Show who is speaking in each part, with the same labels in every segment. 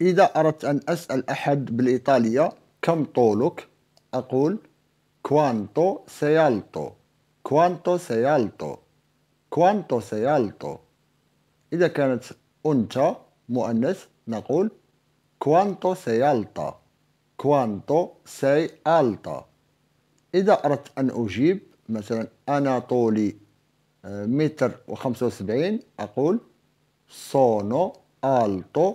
Speaker 1: إذا أردت أن أسأل أحد بالإيطالية كم طولك؟ أقول كوانتو سيالتو كوانتو سيالتو كوانتو سيالتو إذا كانت أنت مؤنث نقول كوانتو سيالتا كوانتو سيالتا إذا أردت أن أجيب مثلا أنا طولي آه، متر وخمسة وسبعين أقول صونو ألتو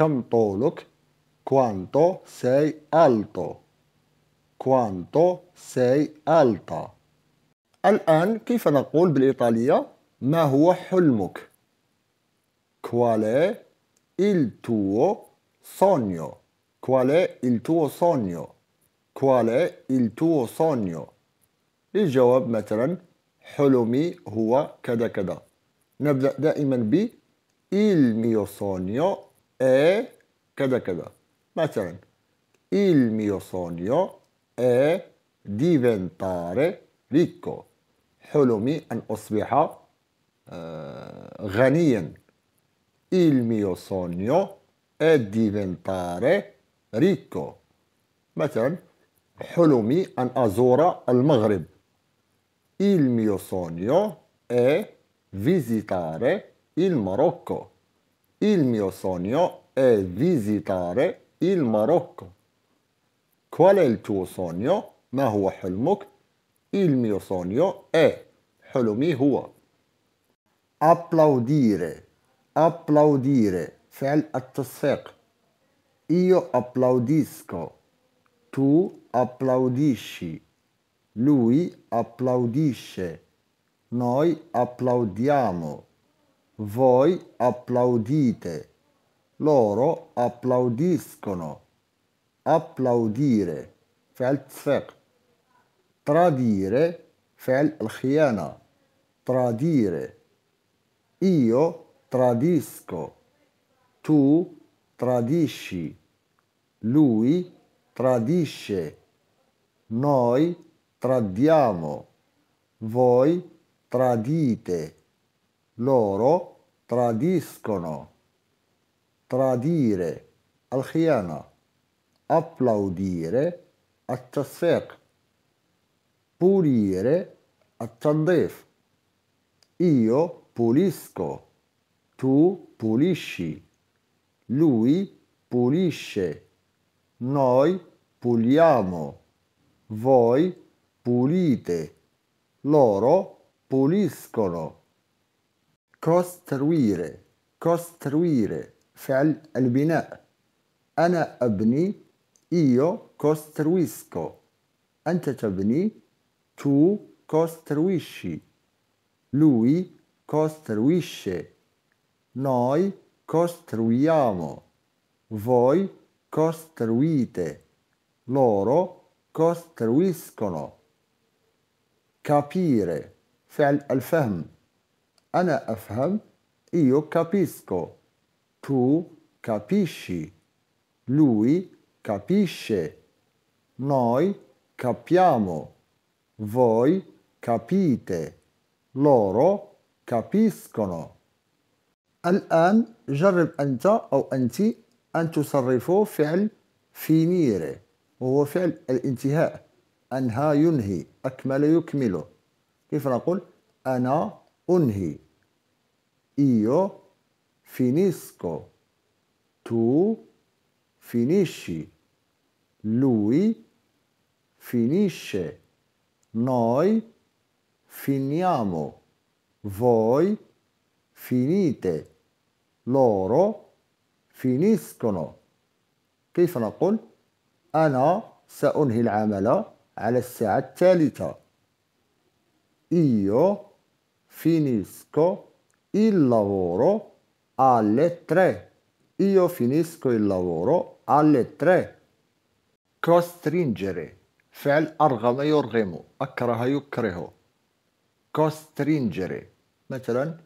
Speaker 1: كم طولك كوانتو سي ألتو كوانتو سي ألتا الآن كيف نقول بالإيطالية ما هو حلمك كوالي il tuo sogno? Qual il tuo sogno? Qual il tuo sogno? الجواب مثلا حلمي هو كذا كذا نبدأ دائما ب il mio sogno è كذا كذا مثلا il mio sogno è diventare ricco حلمي أن أصبح غنيا il mio sogno è diventare ricco مثلا حلمي أن أزور المغرب il mio sogno è visitare il Marocco Il mio sogno è visitare il Marocco. Qual è il tuo sogno? Ma huwa hilmuk? Il mio sogno è hilmi huwa. Applaudire. Applaudire. فعل التصفيق. Io applaudisco. Tu applaudisci. Lui applaudisce. Noi applaudiamo voi applaudite, loro applaudiscono. Applaudire, فعل تسفق. Tradire, فعل الخيانة. Tradire. Io tradisco. Tu tradisci. Lui tradisce. Noi tradiamo. Voi tradite loro tradiscono, tradire, al-khiana, applaudire, a tassek. pulire, a tandef. Io pulisco, tu pulisci, lui pulisce, noi puliamo, voi pulite, loro puliscono costruire costruire فعل البناء أنا أبني io costruisco أنت تبني tu costruisci lui costruisce noi costruiamo voi costruite loro costruiscono capire فعل الفهم أنا أفهم إيو كابيسكو تو كابيشي لوي كابيشي نوي كابيامو voi capite loro capiscono الآن جرب أنت أو أنت أن تصرفوا فعل finire وهو فعل الانتهاء أنهى ينهي أكمل يكمل كيف نقول أنا unhi. Io finisco, tu finisci, lui finisce, noi finiamo, voi finite, loro finiscono. كيف نقول أنا سأنهي العمل على الساعة الثالثة io finisco il lavoro alle 3. Io finisco il lavoro alle 3. Costringere. فعل أرغم يرغم أكره يكره costringere مثلا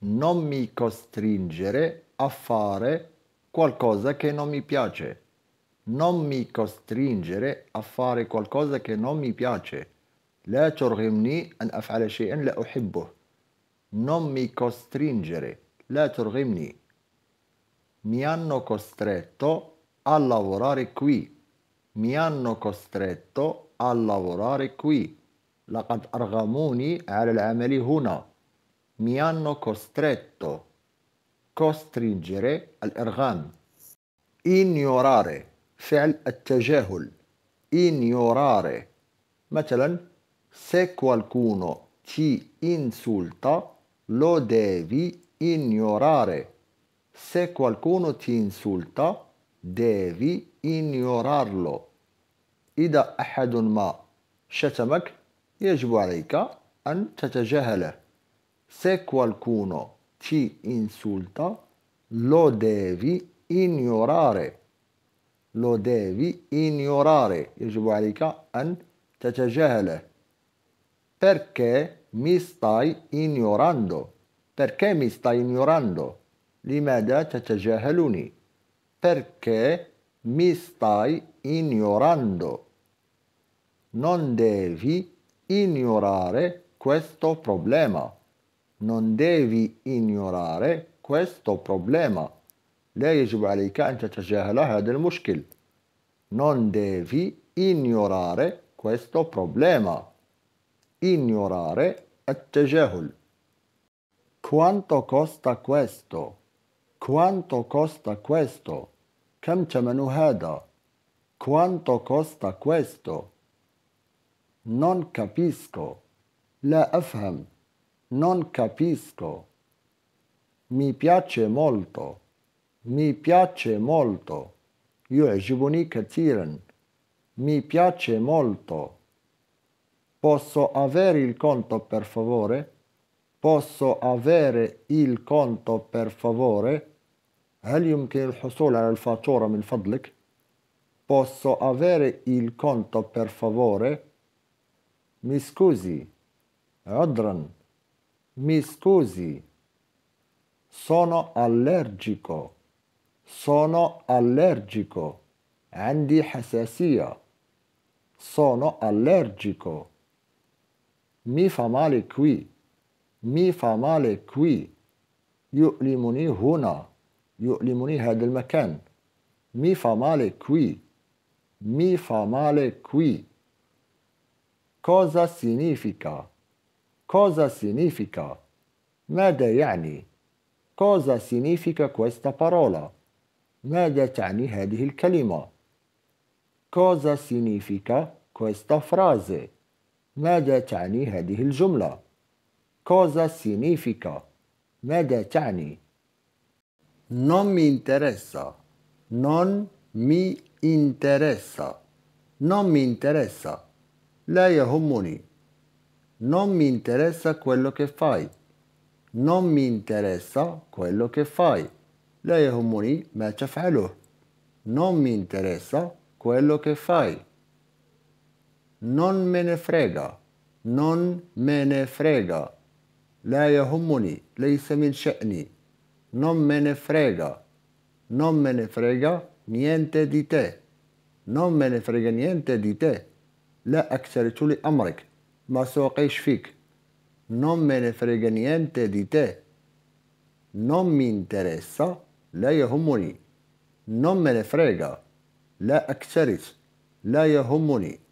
Speaker 1: non mi costringere a fare qualcosa che non mi piace non mi costringere a fare qualcosa che non mi piace لا ترغمني أن أفعل شيئا لا أحبه non mi costringere, la turghimni. Mi hanno costretto a lavorare qui. Mi hanno costretto a lavorare qui. لقد أرغموني على العمل هنا. Mi hanno costretto. Costringere الإرغام. Ignorare. فعل التجاهل. Ignorare. مثلا se qualcuno ti insulta lo devi ignorare. Se qualcuno ti insulta, devi ignorarlo. Ida أحد ما شتمك يجب عليك an تتجاهله Se qualcuno ti insulta, lo devi ignorare. Lo devi ignorare. يجب عليك an تتجاهله. Perché mi stai ignorando. Perché mi stai ignorando? لماذا تتجاهلني؟ Perché mi stai ignorando? Non devi ignorare questo problema. Non devi ignorare questo problema. لا يجب عليك أن تتجاهل هذا المشكل. Non devi ignorare questo problema ignorare التجاهل quanto costa questo quanto costa questo كم ثمن هذا quanto costa questo non capisco لا أفهم non capisco mi piace molto mi piace molto يعجبني كثيرا mi piace molto Posso avere il conto per favore? Posso avere il conto per favore? هل يمكن الحصول على الفاتورة من فضلك؟ Posso avere il conto per favore? Mi scusi. عذرا. Mi scusi. Sono allergico. Sono allergico. عندي حساسية. Sono allergico mi fa male qui, mi fa male qui, يؤلمني هنا, يؤلمني هذا المكان, mi fa male qui, mi fa male qui. Cosa significa? Cosa significa? ماذا يعني؟ Cosa significa questa parola? ماذا تعني هذه الكلمة؟ Cosa significa questa frase? ماذا تعني هذه الجملة؟ Cosa significa? ماذا تعني؟ Non mi interessa. Non mi interessa. Non mi interessa. لا يهمني. Non mi interessa quello che fai. Non mi interessa quello che fai. لا يهمني ما تفعله. Non mi interessa quello che fai. Non me ne frega. Non me ne frega. لا يهمني ليس من شأني Non me ne frega. Non me ne frega niente di te. Non me ne frega niente di te. لا أكثرت لأمرك ما سوقيش فيك Non me ne frega niente di te. Non mi interessa لا يهمني non me ne frega لا أكثرت لا يهمني